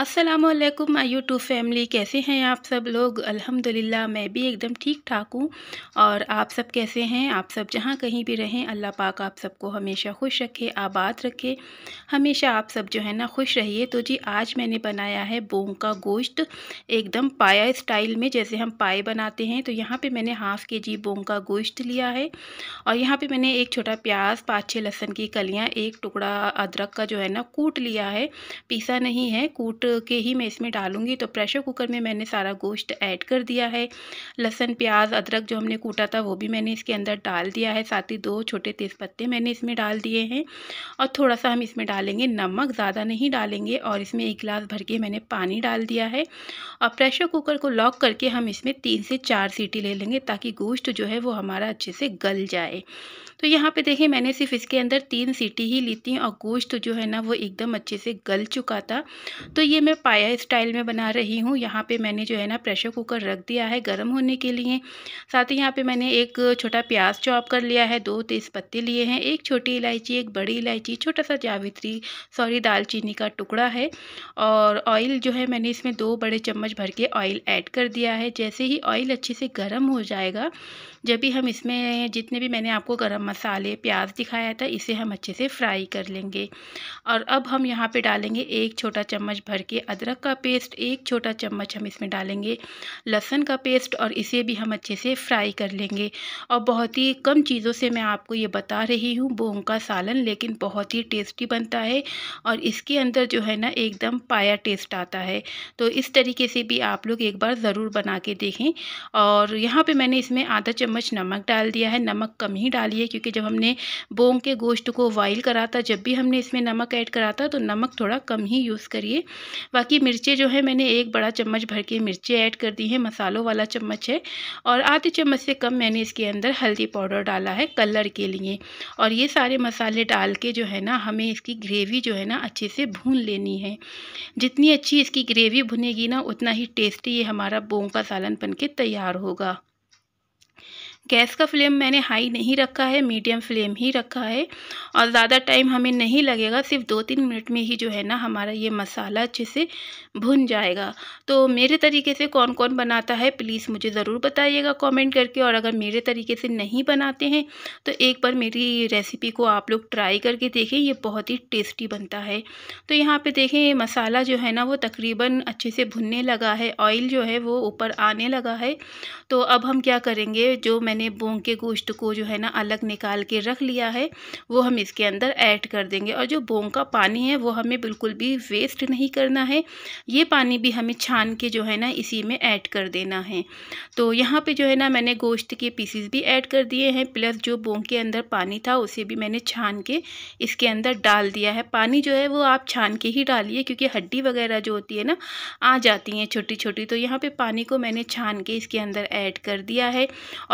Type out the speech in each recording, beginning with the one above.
अस्सलाम वालेकुम my YouTube family कैसे हैं आप सब लोग अल्हम्दुलिल्लाह मैं भी एकदम ठीक ठाक हूँ और आप सब कैसे हैं आप सब जहाँ कहीं भी रहें अल्लाह पाक आप सबको हमेशा खुश रखे आबाद रखे हमेशा आप सब जो है ना खुश रहिए तो जी आज मैंने बनाया है बोंग का गोश्त एकदम पाया स्टाइल में जैसे हम पाए बनाते हैं तो यहाँ पर मैंने हाफ़ के जी बोंग का गोश्त लिया है और यहाँ पर मैंने एक छोटा प्याज पाँच छः लहसुन की कलियाँ एक टुकड़ा अदरक का जो है ना कूट लिया है पीसा नहीं है कूट कूट के ही मैं इसमें डालूंगी तो प्रेशर कुकर में मैंने सारा गोश्त ऐड कर दिया है लहसन प्याज अदरक जो हमने कूटा था वो भी मैंने इसके अंदर डाल दिया है साथ ही दो छोटे तेज़पत्ते मैंने इसमें डाल दिए हैं और थोड़ा सा हम इसमें डालेंगे नमक ज़्यादा नहीं डालेंगे और इसमें एक गिलास भर के मैंने पानी डाल दिया है और प्रेशर कुकर को लॉक करके हम इसमें तीन से चार सीटी ले लेंगे ताकि गोश्त जो है वो हमारा अच्छे से गल जाए तो यहाँ पे देखें मैंने सिर्फ इसके अंदर तीन सीटी ही ली थी और गोश्त जो है ना वो एकदम अच्छे से गल चुका था तो ये मैं पाया स्टाइल में बना रही हूँ यहाँ पे मैंने जो है ना प्रेशर कुकर रख दिया है गर्म होने के लिए साथ ही यहाँ पे मैंने एक छोटा प्याज चॉप कर लिया है दो तेज़ पत्ते लिए हैं एक छोटी इलायची एक बड़ी इलायची छोटा सा जावित्री सॉरी दालचीनी का टुकड़ा है और ऑयल जो है मैंने इसमें दो बड़े चम्मच भर के ऑयल ऐड कर दिया है जैसे ही ऑयल अच्छे से गर्म हो जाएगा जब भी हम इसमें जितने भी मैंने आपको गरम मसाले प्याज दिखाया था इसे हम अच्छे से फ्राई कर लेंगे और अब हम यहाँ पे डालेंगे एक छोटा चम्मच भर करके अदरक का पेस्ट एक छोटा चम्मच हम इसमें डालेंगे लहसन का पेस्ट और इसे भी हम अच्छे से फ्राई कर लेंगे और बहुत ही कम चीज़ों से मैं आपको ये बता रही हूँ बोंग का सालन लेकिन बहुत ही टेस्टी बनता है और इसके अंदर जो है ना एकदम पाया टेस्ट आता है तो इस तरीके से भी आप लोग एक बार ज़रूर बना के देखें और यहाँ पर मैंने इसमें आधा चम्मच नमक डाल दिया है नमक कम ही डालिए क्योंकि जब हमने बोंग के गोश्त को वॉइल करा था जब भी हमने इसमें नमक ऐड करा था तो नमक थोड़ा कम ही यूज़ करिए बाकी मिर्चे जो है मैंने एक बड़ा चम्मच भर के मिर्चे ऐड कर दी हैं मसालों वाला चम्मच है और आधे चम्मच से कम मैंने इसके अंदर हल्दी पाउडर डाला है कलर के लिए और ये सारे मसाले डाल के जो है ना हमें इसकी ग्रेवी जो है ना अच्छे से भून लेनी है जितनी अच्छी इसकी ग्रेवी भुनेगी ना उतना ही टेस्टी ये हमारा बोंग का सालन बन के तैयार होगा गैस का फ्लेम मैंने हाई नहीं रखा है मीडियम फ्लेम ही रखा है और ज़्यादा टाइम हमें नहीं लगेगा सिर्फ दो तीन मिनट में ही जो है ना हमारा ये मसाला अच्छे से भुन जाएगा तो मेरे तरीके से कौन कौन बनाता है प्लीज़ मुझे ज़रूर बताइएगा कमेंट करके और अगर मेरे तरीके से नहीं बनाते हैं तो एक बार मेरी रेसिपी को आप लोग ट्राई करके देखें ये बहुत ही टेस्टी बनता है तो यहाँ पर देखें ये मसाला जो है ना वो तकरीबन अच्छे से भुनने लगा है ऑयल जो है वो ऊपर आने लगा है तो अब हम क्या करेंगे जो मैं मैंने बोंग के गोश्त को जो है ना अलग निकाल के रख लिया है वो हम इसके अंदर ऐड कर देंगे और जो बोंग का पानी है वो हमें बिल्कुल भी वेस्ट नहीं करना है ये पानी भी हमें छान के जो है ना इसी में ऐड कर देना है तो यहाँ पे जो है ना मैंने गोश्त के पीसीस भी ऐड कर दिए हैं प्लस जो बोंग के अंदर पानी था उसे भी मैंने छान के इसके अंदर डाल दिया है पानी जो है वो आप छान के ही डालिए क्योंकि हड्डी वगैरह जो होती है ना आ जाती हैं छोटी छोटी तो यहाँ पे पानी को मैंने छान के इसके अंदर ऐड कर दिया है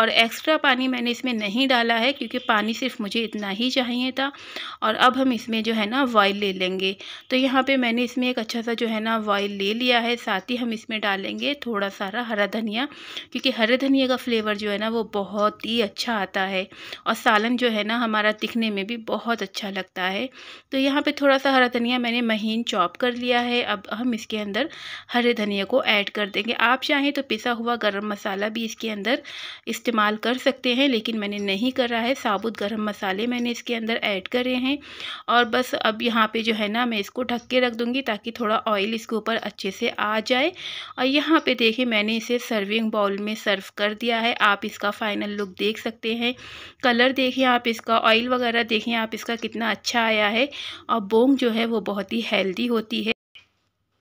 और एक्स्ट्रा पानी मैंने इसमें नहीं डाला है क्योंकि पानी सिर्फ मुझे इतना ही चाहिए था और अब हम इसमें जो है ना वॉइल ले लेंगे तो यहाँ पे मैंने इसमें एक अच्छा सा जो है ना वॉइल ले लिया है साथ ही हम इसमें डालेंगे थोड़ा सारा हरा धनिया क्योंकि हरे धनिया का फ्लेवर जो है ना वो बहुत ही अच्छा आता है और सालन जो है ना हमारा दिखने में भी बहुत अच्छा लगता है तो यहाँ पे थोड़ा सा हरा धनिया मैंने महीन चॉप कर लिया है अब हम इसके अंदर हरे धनिया को ऐड कर देंगे आप चाहें तो पिसा हुआ गर्म मसाला भी इसके अंदर इस्तेमाल कर सकते हैं लेकिन मैंने नहीं करा है साबुत गर्म मसाले मैंने इसके अंदर ऐड करे हैं और बस अब यहाँ पे जो है ना मैं इसको ढक के रख दूँगी ताकि थोड़ा ऑयल इसके ऊपर अच्छे से आ जाए और यहाँ पे देखिए मैंने इसे सर्विंग बाउल में सर्व कर दिया है आप इसका फाइनल लुक देख सकते हैं कलर देखिए आप इसका ऑयल वगैरह देखिए आप इसका कितना अच्छा आया है और बोंग जो है वो बहुत ही हेल्दी होती है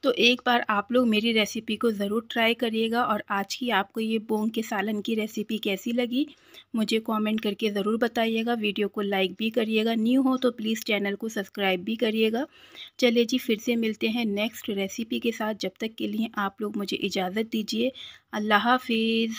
तो एक बार आप लोग मेरी रेसिपी को ज़रूर ट्राई करिएगा और आज की आपको ये बोंग के सालन की रेसिपी कैसी लगी मुझे कमेंट करके ज़रूर बताइएगा वीडियो को लाइक भी करिएगा न्यू हो तो प्लीज़ चैनल को सब्सक्राइब भी करिएगा चलिए जी फिर से मिलते हैं नेक्स्ट रेसिपी के साथ जब तक के लिए आप लोग मुझे इजाज़त दीजिए अल्लाह हाफिज़